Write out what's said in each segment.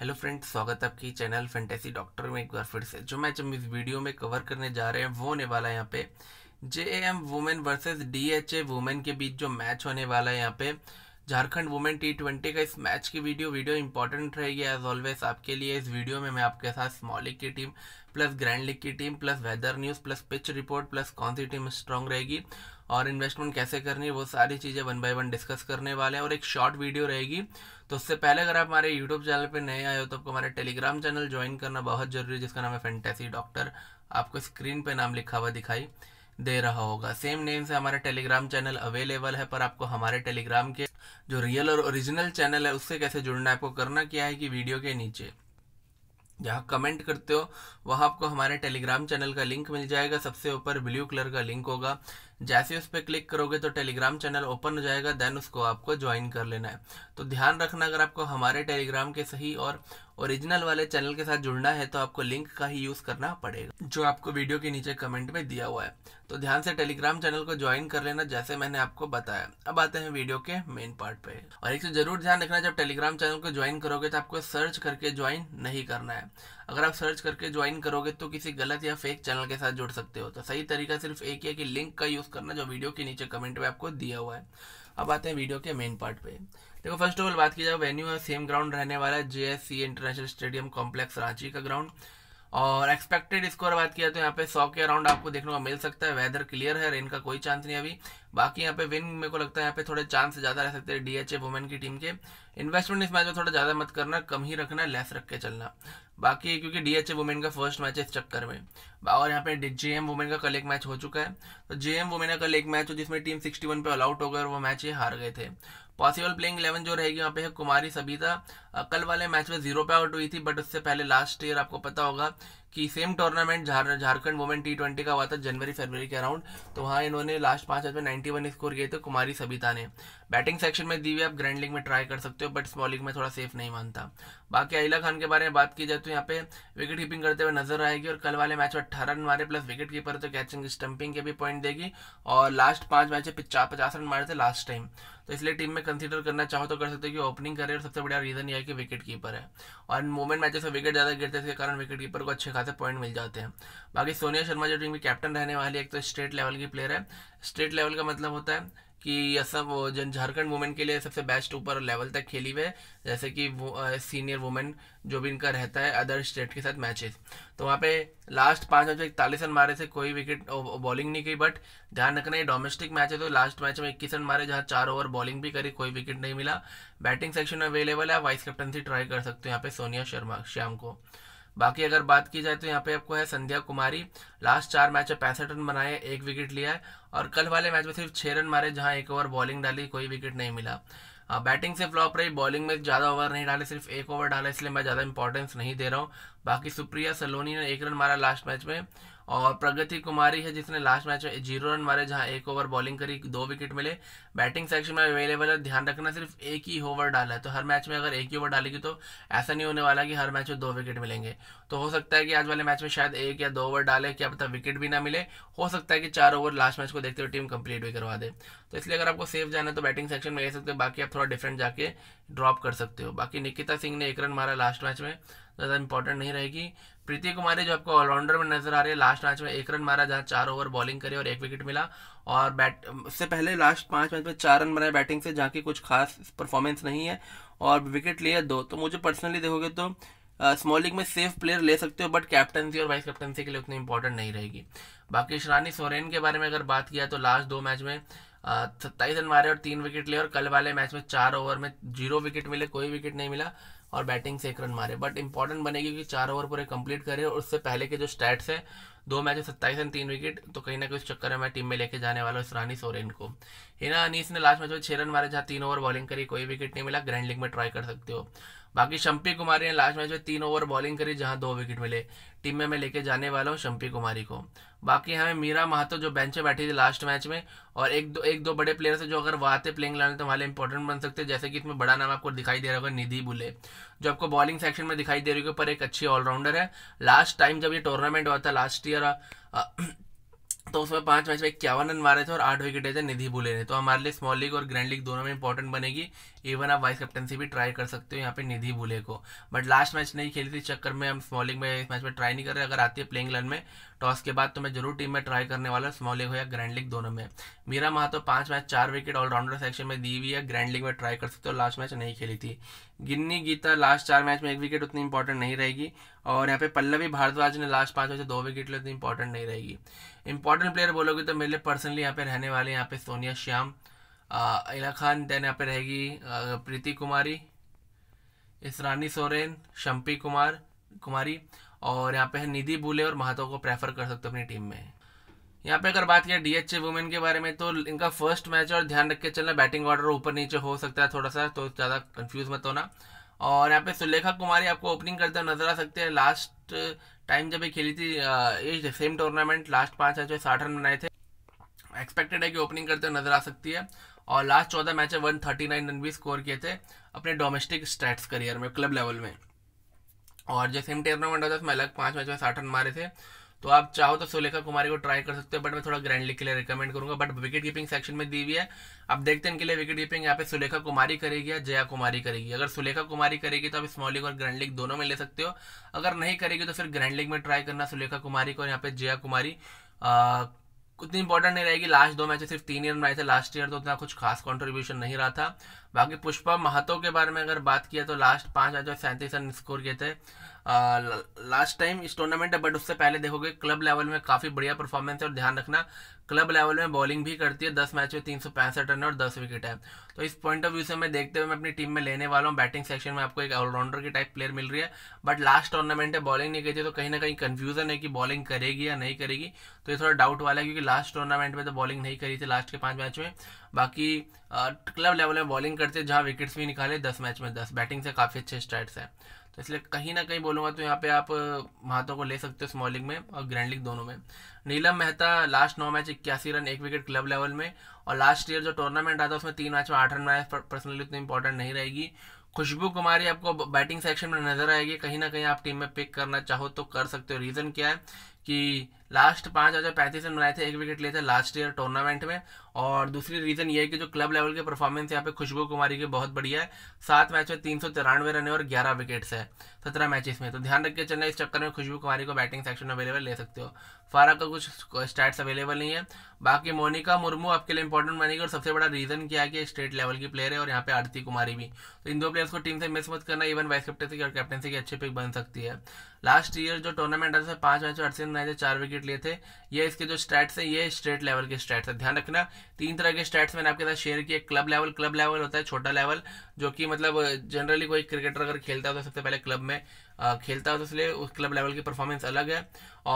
hello friends स्वागत है आपकी चैनल फेंटेसी डॉक्टर में एक बार फिर से जो मैच हम इस वीडियो में कवर करने जा रहे हैं वो होने वाला है यहाँ पे J A M women versus D H A women के बीच जो मैच होने वाला है यहाँ पे झारखंड वुमेन टी ट्वेंटी का इस मैच की वीडियो वीडियो इंपॉर्टेंट रहेगी एज ऑलवेज आपके लिए इस वीडियो में मैं आपके साथ स्मॉल लीग की टीम प्लस ग्रैंड लीग की team plus weather news plus pitch report plus कौन सी टीम स्ट्रांग रहेगी और इन्वेस्टमेंट कैसे करनी है वो सारी चीज़ें वन बाय वन डिस्कस करने वाले हैं और एक शॉर्ट वीडियो रहेगी तो उससे पहले अगर आप हमारे यूट्यूब चैनल पर नए आए हो तो आपको हमारे टेलीग्राम चैनल ज्वाइन करना बहुत जरूरी है जिसका नाम है फेंटेसी डॉक्टर आपको स्क्रीन पर नाम लिखा हुआ दिखाई दे रहा होगा सेम नेम से हमारा टेलीग्राम चैनल अवेलेबल है पर आपको हमारे टेलीग्राम के जो रियल और ओरिजिनल चैनल है उससे कैसे जुड़ना है आपको करना क्या है कि वीडियो के नीचे जहाँ कमेंट करते हो वहाँ आपको हमारे टेलीग्राम चैनल का लिंक मिल जाएगा सबसे ऊपर ब्लू कलर का लिंक होगा जैसे उस पर क्लिक करोगे तो टेलीग्राम चैनल ओपन हो जाएगा देन उसको आपको ज्वाइन कर लेना है तो ध्यान रखना अगर आपको हमारे टेलीग्राम के सही और ओरिजिनल वाले चैनल के साथ जुड़ना है तो आपको लिंक का ही यूज करना पड़ेगा जो आपको वीडियो के नीचे कमेंट में दिया हुआ है तो ध्यान से टेलीग्राम चैनल को ज्वाइन कर लेना जैसे मैंने आपको बताया अब आते हैं वीडियो के मेन पार्ट पे और एक चीज जरूर ध्यान रखना जब टेलीग्राम चैनल को ज्वाइन करोगे तो आपको सर्च करके ज्वाइन नहीं करना है अगर आप सर्च करके ज्वाइन करोगे तो किसी गलत या फेक चैनल के साथ जुड़ सकते हो तो सही तरीका सिर्फ एक ही है कि लिंक का यूज करना जो वीडियो के नीचे कमेंट में आपको दिया हुआ है अब आते हैं वीडियो के मेन पार्ट पे देखो फर्स्ट ऑफ ऑल बात की जाए वेन्यू है सेम ग्राउंड रहने वाला है J international stadium complex Ranchi का ग्राउंड और एक्सपेक्टेड स्कोर बात किया तो यहाँ पे सौ के अराउंड आपको देखने को मिल सकता है वेदर क्लियर है रेन का कोई चांस नहीं अभी बाकी यहाँ पे विन मेरे को लगता है यहाँ पे थोड़े चांस ज्यादा रह सकते हैं डीएचए वुमेन की टीम के इन्वेस्टमेंट इस मैच में थोड़ा ज्यादा मत करना कम ही रखना लेस रख के चलना बाकी क्योंकि डीएचए वुमेन का फर्स्ट मैच है इस चक्कर में और यहाँ पे जेएम वुमेन का कल एक मैच हो चुका है तो जेएम वुमेन का कल एक मैच हो जिसमें टीम सिक्सटी वन पे ऑल आउट हो गए वो मैच ये हार गए थे पॉसिबल प्लेइंग इलेवन जो रहेगी वहाँ पे है कुमारी सबिता कल वाले मैच में जीरो पे आउट हुई थी बट उससे पहले लास्ट ईयर आपको पता होगा कि same tournament Jharkhand women women T twenty का हुआ था जनवरी फरवरी के अराउंड तो वहाँ इन्होंने लास्ट पाँच मैच में नाइन्टी वन स्कोर किए थे कुमारी सबिता ने बैटिंग सेक्शन में दी हुई आप ग्रैंड लीग में ट्राई कर सकते हो बट स्मॉल लीग में थोड़ा सेफ नहीं मानता बाकी अहिला खान के बारे में बात की जाए तो यहाँ पे विकेट कीपिंग करते हुए नजर आएगी और कल वाले मैच में अट्ठारह रन मारे प्लस विकेट कीपर तो कैचिंग स्टंपिंग के भी पॉइंट देगी और लास्ट पाँच मैच में पचास रन मारे थे लास्ट टाइम तो इसलिए टीम में कंसीडर करना चाहो तो कर सकते हो कि ओपनिंग करे और सबसे बड़ा रीजन यह है कि विकेट कीपर है और मोमेंट मैचेस में विकेट ज़्यादा गिरते थे कारण विकेट कीपर को अच्छे खासे पॉइंट मिल जाते हैं बाकी सोनिया शर्मा जो टीम की कैप्टन रहने वाली एक तो स्टेट लेवल की प्लेयर है स्टेट लेवल का मतलब होता है कि यह सब जन झारखंड वुमेन के लिए सबसे बेस्ट ऊपर लेवल तक खेली हुए जैसे कि वो सीनियर वुमेन जो भी इनका रहता है अदर स्टेट के साथ मैचेस तो वहाँ पे लास्ट पाँच मैचों इकतालीस रन मारे थे कोई विकेट बॉलिंग नहीं की बट ध्यान रखना ये डोमेस्टिक मैच है तो लास्ट मैच में इक्कीस रन मारे जहाँ चार ओवर बॉलिंग भी करी कोई विकेट नहीं मिला बैटिंग सेक्शन अवेलेबल है वाइस कैप्टनसी ट्राई कर सकते हो यहाँ पे सोनिया शर्मा श्याम को बाकी अगर बात की जाए तो यहाँ पे आपको है संध्या कुमारी लास्ट चार मैच में पैंसठ रन बनाए एक विकेट लिया है और कल वाले मैच में सिर्फ छः रन मारे जहाँ एक ओवर बॉलिंग डाली कोई विकेट नहीं मिला बैटिंग से फ्लॉप रही बॉलिंग में ज़्यादा ओवर नहीं डाले सिर्फ एक ओवर डाला इसलिए मैं ज़्यादा इंपॉर्टेंस नहीं दे रहा हूँ बाकी सुप्रिया सलोनी ने एक रन मारा लास्ट मैच में और प्रगति कुमारी है जिसने लास्ट मैच में जीरो रन मारे जहां एक ओवर बॉलिंग करी दो विकेट मिले बैटिंग सेक्शन में अवेलेबल है ध्यान रखना सिर्फ एक ही ओवर डाला है तो हर मैच में अगर एक ही ओवर डालेगी तो ऐसा नहीं होने वाला कि हर मैच में दो विकेट मिलेंगे तो हो सकता है कि आज वाले मैच में शायद एक या दो ओवर डाले क्या पता विकेट भी ना मिले हो सकता है कि चार ओवर लास्ट मैच को देखते हुए टीम कंप्लीट भी करवा दे तो इसलिए अगर आपको सेफ जाना है तो बैटिंग सेक्शन में ले सकते हो बाकी आप थोड़ा डिफरेंट जाके ड्रॉप कर सकते हो बाकी निकिता सिंह ने एक रन मारा लास्ट मैच में ज़्यादा इंपॉर्टेंट नहीं रहेगी प्रीति कुमारी जो आपको ऑलराउंडर में नजर आ रही है लास्ट मैच में एक रन मारा जहां चार ओवर बॉलिंग करी और एक विकेट मिला और बैट उससे पहले लास्ट पांच मैच में चार रन बनाए बैटिंग से जहाँ की कुछ खास परफॉर्मेंस नहीं है और विकेट लिए दो तो मुझे पर्सनली देखोगे तो स्मॉल लीग में सेफ प्लेयर ले सकते हो बट कैप्टनसी और वाइस कैप्टनसी के लिए उतनी इंपॉर्टेंट नहीं रहेगी बाकी शरानी सोरेन के बारे में अगर बात किया तो लास्ट दो मैच में सत्ताईस रन मारे और तीन विकेट लिए और कल वाले मैच में चार ओवर में जीरो विकेट मिले कोई विकेट नहीं मिला और बैटिंग से एक रन मारे बट इंपॉर्टेंट बनेगी कि चार ओवर पूरे कंप्लीट करे और उससे पहले के जो स्टैट्स है दो मैच सत्ताईस रन तीन विकेट तो कहीं ना कहीं उस चक्कर में मैं टीम में लेके जाने वाला हूँ रानी सोरेन को हिना अनीस ने लास्ट मैच में छः रन मारे जहाँ तीन ओवर बॉलिंग करी कोई विकेट नहीं मिला ग्रैंड लीग में ट्राई कर सकते हो बाकी शम्पी कुमारी ने लास्ट मैच में तीन ओवर बॉलिंग करी जहां दो विकेट मिले टीम में मैं लेके जाने वाला हूं शम्पी कुमारी को बाकी हमें मीरा महातो जो बेंच में बैठी थी लास्ट मैच में और एक दो एक दो बड़े प्लेयर से जो अगर वहाँ आते प्लेइंग लाने तो हमारे इंपॉर्टेंट बन सकते हैं जैसे कि इसमें बड़ा नाम आपको दिखाई दे रहा होगा निधि बुले जो आपको बॉलिंग सेक्शन में दिखाई दे रही होगी पर एक अच्छी ऑलराउंडर है लास्ट टाइम जब ये टूर्नामेंट हुआ था लास्ट ईयर तो उसमें पांच मैच में इक्यावन रन मारे थे और आठ विकेट थे निधि बुले ने तो हमारे लिए स्मॉल लीग और ग्रैंड लीग दोनों में इंपॉर्टेंट बनेगी इवन आप वाइस कैप्टनसी भी ट्राई कर सकते हो यहाँ पे निधि बुले को बट लास्ट मैच नहीं खेली थी चक्कर में हम स्मॉलिंग में इस मैच में ट्राई नहीं कर रहे अगर आती है प्लेइंग लन में टॉस के बाद तो मैं जरूर टीम में ट्राई करने वाला हूँ स्मॉलिंग हो या ग्रैंड लीग दोनों में मीरा तो पांच मैच चार विकेट ऑलराउंडर सेक्शन में दी हुई है ग्रैंड लीग में ट्राई कर सकते हो लास्ट मैच नहीं खेली थी गिन्नी गीता लास्ट चार मैच में एक विकेट उतनी इंपॉर्टेंट नहीं रहेगी और यहाँ पे पल्लवी भारद्वाज ने लास्ट पांच मैच में दो विकेट लिए उतनी इंपॉर्टेंट नहीं रहेगी इंपॉर्टेंट प्लेयर बोलोगे तो मेरे लिए पर्सनली यहाँ पे रहने वाले यहाँ पे सोनिया श्याम इला खान देन यहाँ पे रहेगी प्रीति कुमारी इसरानी सोरेन शम्पी कुमार कुमारी और यहाँ पे है निधि बुले और महातो को प्रेफर कर सकते हो अपनी टीम में यहाँ पे अगर बात करें डीएचए वुमेन के बारे में तो इनका फर्स्ट मैच और ध्यान रख के चलना बैटिंग ऑर्डर ऊपर नीचे हो सकता है थोड़ा सा तो ज़्यादा कन्फ्यूज मत होना और यहाँ पे सुलेखा कुमारी आपको ओपनिंग करते हुए नजर आ सकते हैं लास्ट टाइम जब ये खेली थी सेम टूर्नामेंट लास्ट पाँच में साठ रन बनाए थे एक्सपेक्टेड है कि ओपनिंग करते हुए नजर आ सकती है और लास्ट चौदह match one thirty nine run भी स्कोर किए थे अपने डोमेस्टिक स्टैट्स करियर में क्लब लेवल में और जो सेम टूर्नामेंट होता है उसमें अलग पाँच मैच में साठ रन मारे थे तो आप चाहो तो सुलेखा कुमारी को ट्राई कर सकते हो बट मैं थोड़ा ग्रैंडली के लिए रिकमेंड करूंगा बट विकेट कीपिंग सेक्शन में दी हुई है आप देखते हैं इनके लिए विकेट कीपिंग यहाँ पे सुलेखा कुमारी करेगी या जया कुमारी करेगी अगर सुलेखा कुमारी करेगी तो आप स्मॉल लीग और ग्रैंड लीग दोनों में ले सकते हो अगर नहीं करेगी तो फिर ग्रैंड लीग में ट्राई करना सुलेखा कुमारी को यहाँ पे जया कुमारी उतनी इंपॉर्टेंट नहीं रहेगी लास्ट दो मैच सिर्फ तीन रन बनाए थे लास्ट ईयर तो उतना कुछ खास कंट्रीब्यूशन नहीं रहा था बाकी पुष्पा महतो के बारे में अगर बात किया तो लास्ट पांच मैचों सैंतीस रन स्कोर किए थे लास्ट टाइम इस टूर्नामेंट है बट उससे पहले देखोगे क्लब लेवल में काफ़ी बढ़िया परफॉर्मेंस है और ध्यान रखना क्लब लेवल में बॉलिंग भी करती है दस मैच में तीन सौ पैंसठ रन और दस विकेट है तो इस पॉइंट ऑफ व्यू से मैं देखते हुए मैं अपनी टीम में लेने वाला हूँ बैटिंग सेक्शन में आपको एक ऑलराउंडर की टाइप प्लेयर मिल रही है बट लास्ट टूर्नामेंट है बॉलिंग नहीं करती तो कहीं ना कहीं कन्फ्यूजन है कि बॉलिंग करेगी या नहीं करेगी तो ये थोड़ा डाउट वाला है क्योंकि लास्ट टूर्नामेंट में तो बॉलिंग नहीं करी थी लास्ट के पाँच मैच में बाकी क्लब लेवल में बॉलिंग करते जहाँ विकेट्स भी निकाले दस मैच में दस बैटिंग से काफ़ी अच्छे स्टैट्स हैं तो इसलिए कहीं ना कहीं बोलूंगा तो यहाँ पे आप महातो को ले सकते हो स्मॉल लीग में और ग्रैंड लीग दोनों में नीलम मेहता लास्ट नौ मैच इक्यासी रन एक विकेट क्लब लेवल में और लास्ट ईयर जो टूर्नामेंट आता है उसमें तीन मैच में आठ रन बनाए पर्सनली उतनी इंपॉर्टेंट नहीं रहेगी खुशबू कुमारी आपको बैटिंग सेक्शन में नजर आएगी कहीं ना कहीं आप टीम में पिक करना चाहो तो कर सकते हो रीज़न क्या है कि लास्ट पाँच हजार पैंतीस रन बनाए थे एक विकेट लिए थे लास्ट ईयर टूर्नामेंट में और दूसरी रीज़न ये है कि जो क्लब लेवल के परफॉर्मेंस यहाँ पे खुशबू कुमारी की बहुत बढ़िया है सात मैच में तीन सौ तिरानवे रन है और ग्यारह विकेट्स है सत्रह मैचेस में तो ध्यान रख के चलना इस चक्कर में खुशबू कुमारी को बैटिंग सेक्शन अवेलेबल ले सकते हो फारा का कुछ स्टैट्स अवेलेबल नहीं है बाकी मोनिका मुर्मू आपके लिए इंपॉर्टेंट बनेगी और सबसे बड़ा रीज़न क्या है कि स्टेट लेवल की प्लेयर है और यहाँ पे आरती कुमारी भी तो इन दो प्लेयर्स को टीम से मिस मत करना इवन वाइस कैप्टनसी और कैप्टनसी की अच्छी पिक बन सकती है लास्ट ईयर जो टूर्नामेंट था पांच मैच अड़सी बनाए थे चार विकेट विकेट लिए थे ये इसके जो स्टैट्स हैं ये स्टेट लेवल के स्टैट्स हैं ध्यान रखना तीन तरह के स्टैट्स मैंने आपके साथ शेयर किए क्लब लेवल क्लब लेवल होता है छोटा लेवल जो कि मतलब जनरली कोई क्रिकेटर अगर खेलता होता है तो सबसे पहले क्लब में खेलता है तो इसलिए उस क्लब लेवल की परफॉर्मेंस अलग है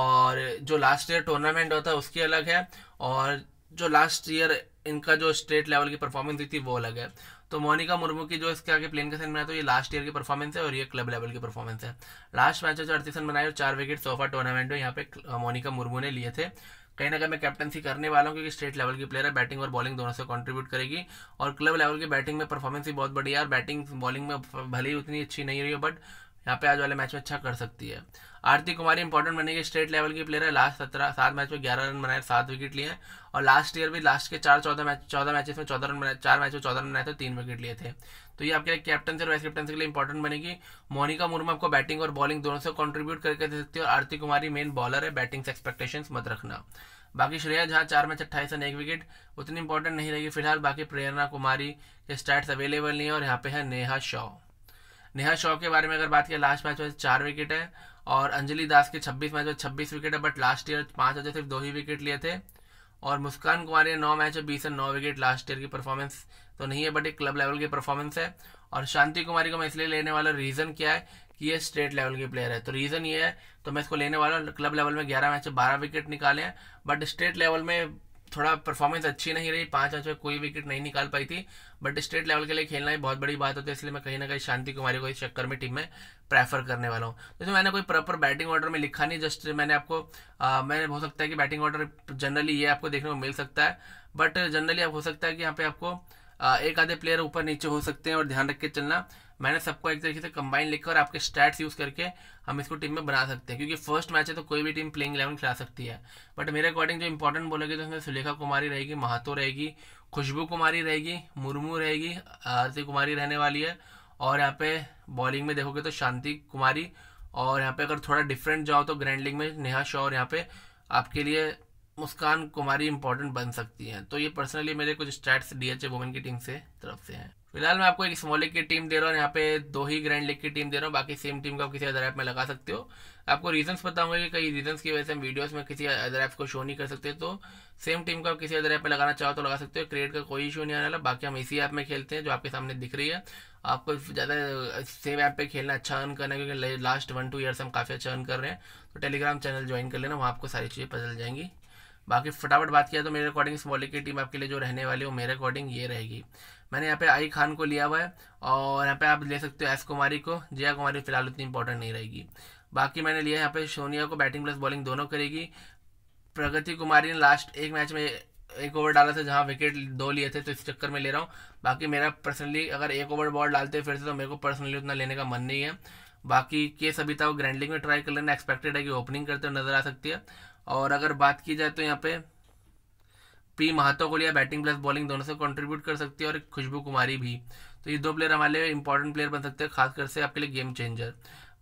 और जो लास्ट ईयर टूर्नामेंट होता है उसकी अलग है और जो लास्ट ईयर इनका जो स्टेट लेवल की परफॉर्मेंस थी वो अलग है तो मोनिका मुर्मू की जो इसके आगे प्लेन का रन बनाया तो ये लास्ट ईयर की परफॉर्मेंस है और ये क्लब लेवल की परफॉर्मेंस है लास्ट मैच जो अड़तीस रन बनाए और चार विकेट सोफा टूर्नामेंट में यहाँ पे मोनिका मुर्मू ने लिए थे कहीं ना कहीं मैं कैप्टनसी करने वाला हूँ क्योंकि स्टेट लेवल की प्लेयर है बैटिंग और बॉलिंग दोनों से कंट्रीब्यूट करेगी और क्लब लेवल की बैटिंग में परफॉर्मेंस भी बहुत बढ़िया है और बैटिंग बॉलिंग में भले ही उतनी अच्छी नहीं रही है बट यहाँ पे आज वाले मैच में अच्छा कर सकती है आरती कुमारी इंपॉर्टेंट बनेगी स्टेट लेवल की प्लेयर है लास्ट सत्रह सात मैच में ग्यारह रन बनाए सात विकेट लिए और लास्ट ईयर भी लास्ट के चार चौदह मैच चौदह मैचेस में चौदह रन बनाए चार मैच में चौदह रन बनाए थे तो तीन विकेट लिए थे तो ये आपके लिए कैप्टन और वाइस कैप्टन के लिए इंपॉर्टेंट बनेगी मोनिका मुर्मू आपको बैटिंग और बॉलिंग दोनों से कॉन्ट्रीब्यूट करके दे सकती है और आरती कुमारी मेन बॉलर है बैटिंग से एक्सपेक्टेशन मत रखना बाकी श्रेया झा चार मैच अट्ठाईस रन एक विकेट उतनी इंपॉर्टेंट नहीं रहेगी फिलहाल बाकी प्रेरणा कुमारी के स्टैट्स अवेलेबल नहीं है और यहाँ पे है नेहा शॉ नेहा शॉ के बारे में अगर बात किया लास्ट मैच में चार विकेट है और अंजलि दास के 26 मैच में 26 विकेट है बट लास्ट ईयर पांच वजह सिर्फ दो ही विकेट लिए थे और मुस्कान कुमारी ने नौ मैच में बीस रन नौ विकेट लास्ट ईयर की परफॉर्मेंस तो नहीं है बट एक क्लब लेवल की परफॉर्मेंस है और शांति कुमारी को मैं इसलिए लेने वाला रीज़न क्या है कि ये स्टेट लेवल की प्लेयर है तो रीज़न ये है तो मैं इसको लेने वाला क्लब लेवल में ग्यारह मैच में बारह विकेट निकाले हैं बट स्टेट लेवल में थोड़ा परफॉर्मेंस अच्छी नहीं रही पाँच मैच में कोई विकेट नहीं निकाल पाई थी बट स्टेट लेवल के लिए खेलना ही बहुत बड़ी बात होती है इसलिए मैं कहीं ना कहीं शांति कुमारी को इस चक्कर में टीम में प्रेफर करने वाला हूँ जैसे तो मैंने कोई प्रॉपर बैटिंग ऑर्डर में लिखा नहीं जस्ट मैंने आपको आ, मैंने हो सकता है कि बैटिंग ऑर्डर जनरली ये आपको देखने को मिल सकता है बट जनरली आप हो सकता है कि यहाँ पे आपको एक आधे प्लेयर ऊपर नीचे हो सकते हैं और ध्यान रख के चलना मैंने सबको एक तरीके से कंबाइन लिखकर और आपके स्टैट्स यूज़ करके हम इसको टीम में बना सकते हैं क्योंकि फर्स्ट मैच है तो कोई भी टीम प्लेइंग इलेवन खिला सकती है बट मेरे अकॉर्डिंग जो इंपॉर्टेंट बोलेगी तो उसमें सुलेखा कुमारी रहेगी महातो रहेगी खुशबू कुमारी रहेगी मुर्मू रहेगी आरती कुमारी रहने वाली है और यहाँ पे बॉलिंग में देखोगे तो शांति कुमारी और यहाँ पे अगर थोड़ा डिफरेंट जाओ तो ग्रैंड लीग में नेहा शॉ और यहाँ पे आपके लिए मुस्कान कुमारी इंपॉर्टेंट बन सकती हैं तो ये पर्सनली मेरे कुछ stats D H A women की टीम से तरफ से हैं फिलहाल मैं आपको एक स्मॉल लीग की टीम दे रहा हूँ यहाँ पे दो ही ग्रैंड लीग की टीम दे रहा हूँ बाकी सेम टीम को आप किसी अदर ऐप में लगा सकते हो आपको रीजंस बताऊंगा कि कई रीजंस की वजह से हम वीडियोस में किसी अदर ऐप को शो नहीं कर सकते तो सेम टीम को आप किसी अदर ऐप में लगाना चाहो तो लगा सकते हो क्रिएट का कोई इशू नहीं आने वाला बाकी हम इसी ऐप में खेलते हैं जो आपके सामने दिख रही है आपको ज़्यादा सेम ऐप पे खेलना अच्छा अर्न करना है क्योंकि लास्ट वन टू ईयर्स हम काफ़ी अच्छा अर्न कर रहे हैं तो टेलीग्राम चैनल ज्वाइन कर लेना वहाँ आपको सारी चीज़ें पता जाएंगी बाकी फटाफट बात किया तो मेरे अकॉर्डिंग स्मॉल लीग की टीम आपके लिए जो रहने वाली है वो मेरे अकॉर्डिंग ये रहेगी मैंने यहाँ पे आई खान को लिया हुआ है और यहाँ पे आप ले सकते हो एस कुमारी को जया कुमारी फिलहाल उतनी इंपॉर्टेंट नहीं रहेगी बाकी मैंने लिया यहाँ पे सोनिया को बैटिंग प्लस बॉलिंग दोनों करेगी प्रगति कुमारी ने लास्ट एक मैच में एक ओवर डाला था जहाँ विकेट दो लिए थे तो इस चक्कर में ले रहा हूँ बाकी मेरा पर्सनली अगर एक ओवर बॉल डालते फिर से तो मेरे को पर्सनली उतना लेने का मन नहीं है बाकी के सबिता को ग्रैंडलिंग में ट्राई कर लेना एक्सपेक्टेड है कि ओपनिंग करते हुए नजर आ सकती है और अगर बात की जाए तो यहाँ पे पी महातो को लिया बैटिंग प्लस बॉलिंग दोनों से कंट्रीब्यूट कर सकती है और खुशबू कुमारी भी तो ये दो प्लेयर हमारे लिए इंपॉर्टेंट प्लेयर बन सकते हैं खासकर से आपके लिए गेम चेंजर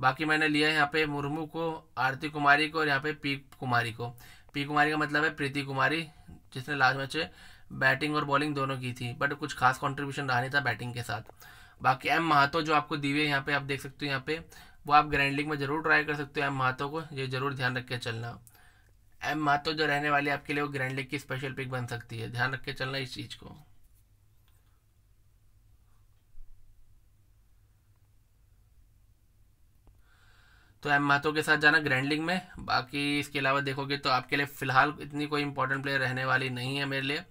बाकी मैंने लिया है यहाँ पे मुर्मू को आरती कुमारी को और यहाँ पे पी कुमारी को पी कुमारी का मतलब है प्रीति कुमारी जिसने लास्ट मैच बैटिंग और बॉलिंग दोनों की थी बट कुछ खास कॉन्ट्रीब्यूशन रहा नहीं था बैटिंग के साथ बाकी एम महातो जो आपको दी है यहाँ पे आप देख सकते हो यहाँ पे वो आप ग्रैंड लीग में जरूर ट्राई कर सकते हो एम महातो को ये जरूर ध्यान रख के चलना एम मातो जो रहने वाली आपके लिए वो ग्रैंड लीग की स्पेशल पिक बन सकती है ध्यान रख के चलना इस चीज़ को तो एम मातो के साथ जाना ग्रैंड लीग में बाकी इसके अलावा देखोगे तो आपके लिए फ़िलहाल इतनी कोई इंपॉर्टेंट प्लेयर रहने वाली नहीं है मेरे लिए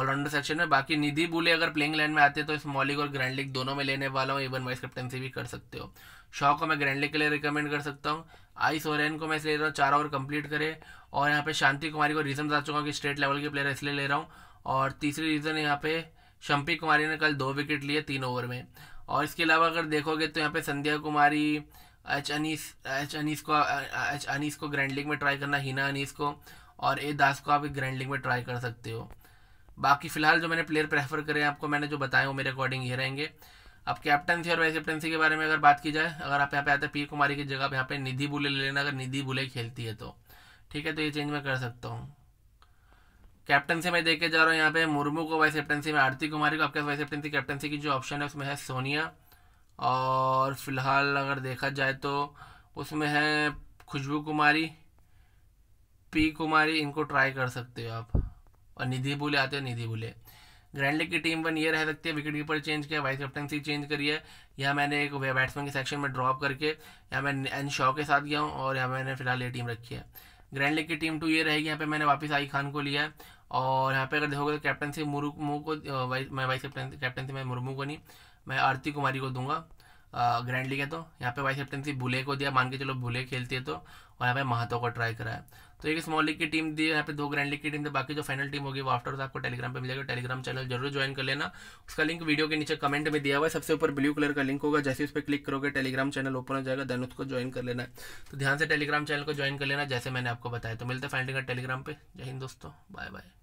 ऑलराउंडर सेक्शन में बाकी निधि बुले अगर प्लेइंग लाइन में आते हैं तो इस मॉलिक और ग्रैंड लीग दोनों में लेने वाला हूँ इवन वाइस कैप्टनसी भी कर सकते हो शॉ को मैं ग्रैंड लीग के लिए रिकमेंड कर सकता हूँ आई सोरेन को मैं इसलिए ले रहा हूँ चार ओवर कंप्लीट करे और यहाँ पे शांति कुमारी को रीज़न बता चुका हूँ कि स्टेट लेवल के प्लेयर इसलिए ले रहा हूँ और तीसरी रीज़न यहाँ पे शंपी कुमारी ने कल दो विकेट लिए तीन ओवर में और इसके अलावा अगर देखोगे तो यहाँ पे संध्या कुमारी एच अनीस एच अनीस को एच अनीस को ग्रैंड लीग में ट्राई करना हिना अनीस को और ए दास को आप ग्रैंड लीग में ट्राई कर सकते हो बाकी फिलहाल जो मैंने प्लेयर प्रेफर करे हैं आपको मैंने जो बताया वो मेरे अकॉर्डिंग ये रहेंगे अब कैप्टनसी और वाइस कैप्टनसी के बारे में अगर बात की जाए अगर आप यहाँ पे आते हैं पी कुमारी की जगह पे यहाँ पे निधि बुले ले लेना अगर निधि बुले खेलती है तो ठीक है तो ये चेंज मैं कर सकता हूँ कैप्टनसी में देखे जा रहा हूँ यहाँ पे मुर्मू को वाइस कैप्टनसी में आरती कुमारी को आपके वाइस कैप्टनसी कैप्टनसी की जो ऑप्शन है उसमें है सोनिया और फिलहाल अगर देखा जाए तो उसमें है खुशबू कुमारी पी कुमारी इनको ट्राई कर सकते हो आप और निधि बुले आते हैं निधि बुले ग्रैंडली की टीम वन ये रह सकती है विकेट कीपर चेंज किया वाइस कैप्टनसी चेंज करी है या मैंने एक बैट्समैन के सेक्शन में ड्रॉप करके या मैं एन शॉ के साथ गया हूँ और यहाँ मैंने फिलहाल ये टीम रखी है ग्रैंड लीग की टीम टू ये रहेगी यहाँ पे मैंने वापस आई खान को लिया है और यहाँ पे अगर देखोगे तो कैप्टनसी मुर्मू को वाइस मैं वाइस कैप्टन कैप्टनसी मैं मुर्मू को नहीं मैं आरती कुमारी को दूंगा ग्रैंड लीग है तो यहाँ पे वाइस कैप्टनसी भूले को दिया मान के चलो भूले खेलती है तो और यहाँ पे महतो को ट्राई कराया तो एक स्मॉल लीग की टीम दी यहाँ पे दो ग्रैंड लीग की टीम थी बाकी जो फाइनल टीम होगी वो आफ्टर आपको टेलीग्राम पे मिलेगा टेलीग्राम चैनल जरूर ज्वाइन कर लेना उसका लिंक वीडियो के नीचे कमेंट में दिया हुआ है सबसे ऊपर ब्लू कलर का लिंक होगा जैसे उस पर क्लिक करोगे टेलीग्राम चैनल ओपन हो जाएगा देन उसको ज्वाइन कर लेना है तो ध्यान से टेलीग्राम चैनल को ज्वाइन कर लेना जैसे मैंने आपको बताया तो मिलते फाइनल टेलीग्राम पर जय हिंद दोस्तों बाय बाय